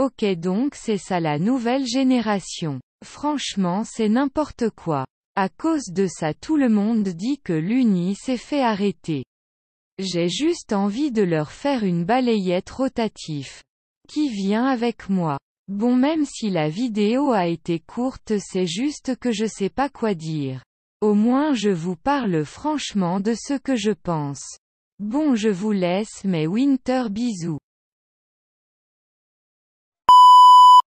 Ok donc c'est ça la nouvelle génération. Franchement c'est n'importe quoi. À cause de ça tout le monde dit que l'Uni s'est fait arrêter. J'ai juste envie de leur faire une balayette rotatif. Qui vient avec moi Bon même si la vidéo a été courte c'est juste que je sais pas quoi dire. Au moins je vous parle franchement de ce que je pense. Bon je vous laisse mais winter bisous.